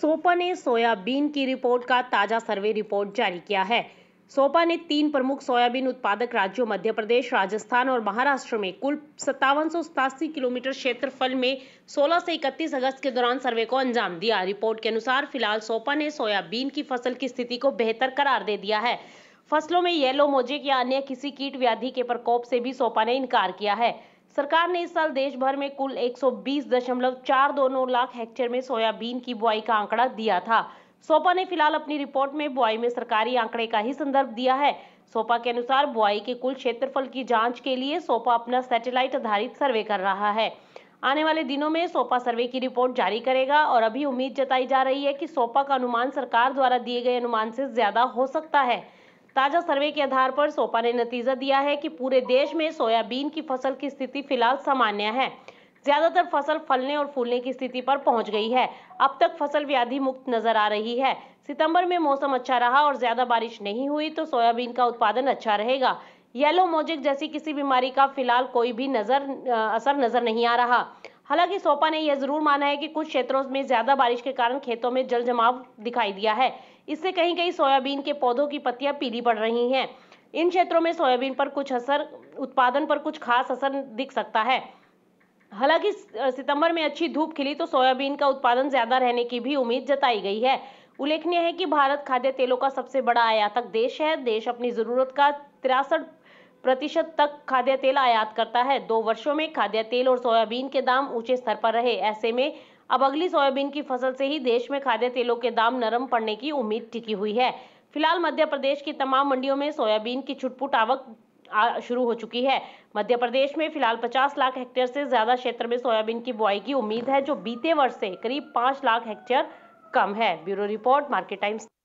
सोपा ने सोयाबीन की रिपोर्ट का ताजा सर्वे रिपोर्ट जारी किया है सोपा ने तीन प्रमुख सोयाबीन उत्पादक राज्यों मध्य प्रदेश राजस्थान और महाराष्ट्र में कुल सत्तावन किलोमीटर क्षेत्रफल में 16 से 31 अगस्त के दौरान सर्वे को अंजाम दिया रिपोर्ट के अनुसार फिलहाल सोपा ने सोयाबीन की फसल की स्थिति को बेहतर करार दे दिया है फसलों में येलो मोजेक या अन्य किसी कीट व्याधि के प्रकोप से भी सोपा ने इनकार किया है सरकार ने इस साल देश भर में कुल 120.429 लाख हेक्टेयर में सोयाबीन की बुआई का आंकड़ा दिया था सोपा ने फिलहाल अपनी रिपोर्ट में बुआई में सरकारी आंकड़े का ही संदर्भ दिया है सोपा के अनुसार बुआई के कुल क्षेत्रफल की जांच के लिए सोपा अपना सैटेलाइट आधारित सर्वे कर रहा है आने वाले दिनों में सोपा सर्वे की रिपोर्ट जारी करेगा और अभी उम्मीद जताई जा रही है कि सोपा का अनुमान सरकार द्वारा दिए गए अनुमान से ज्यादा हो सकता है ताजा सर्वे के आधार पर सोपा ने नतीजा दिया है कि पूरे देश में सोयाबीन की फसल की स्थिति फिलहाल सामान्य है ज्यादातर फसल फलने और फूलने की स्थिति पर पहुंच गई है अब तक फसल व्याधि मुक्त नजर आ रही है सितंबर में मौसम अच्छा रहा और ज्यादा बारिश नहीं हुई तो सोयाबीन का उत्पादन अच्छा रहेगा येलो मोजिक जैसी किसी बीमारी का फिलहाल कोई भी नजर असर नजर नहीं आ रहा हालांकि सोपा ने यह जरूर माना है कि कुछ क्षेत्रों में ज्यादा बारिश के कारण खेतों में जल जमाव दिखाई दिया है इससे कहीं कहीं सोयाबीन के पौधों की पत्तियां पीली पड़ रही हैं इन क्षेत्रों में सोयाबीन पर कुछ असर उत्पादन पर कुछ खास असर दिख सकता है हालांकि सितंबर में अच्छी धूप खिली तो सोयाबीन का उत्पादन ज्यादा रहने की भी उम्मीद जताई गई है उल्लेखनीय है कि भारत खाद्य तेलों का सबसे बड़ा आयातक देश है देश अपनी जरूरत का तिरासठ प्रतिशत तक खाद्य तेल आयात करता है दो वर्षों में खाद्य तेल और सोयाबीन के दाम ऊंचे स्तर पर रहे ऐसे में अब अगली सोयाबीन की फसल से ही देश में खाद्य तेलों के दाम नरम पड़ने की उम्मीद टिकी हुई है फिलहाल मध्य प्रदेश की तमाम मंडियों में सोयाबीन की छुटपुट आवक शुरू हो चुकी है मध्य प्रदेश में फिलहाल 50 लाख हेक्टेयर से ज्यादा क्षेत्र में सोयाबीन की बुआई की उम्मीद है जो बीते वर्ष से करीब 5 लाख हेक्टेयर कम है ब्यूरो रिपोर्ट मार्केट टाइम्स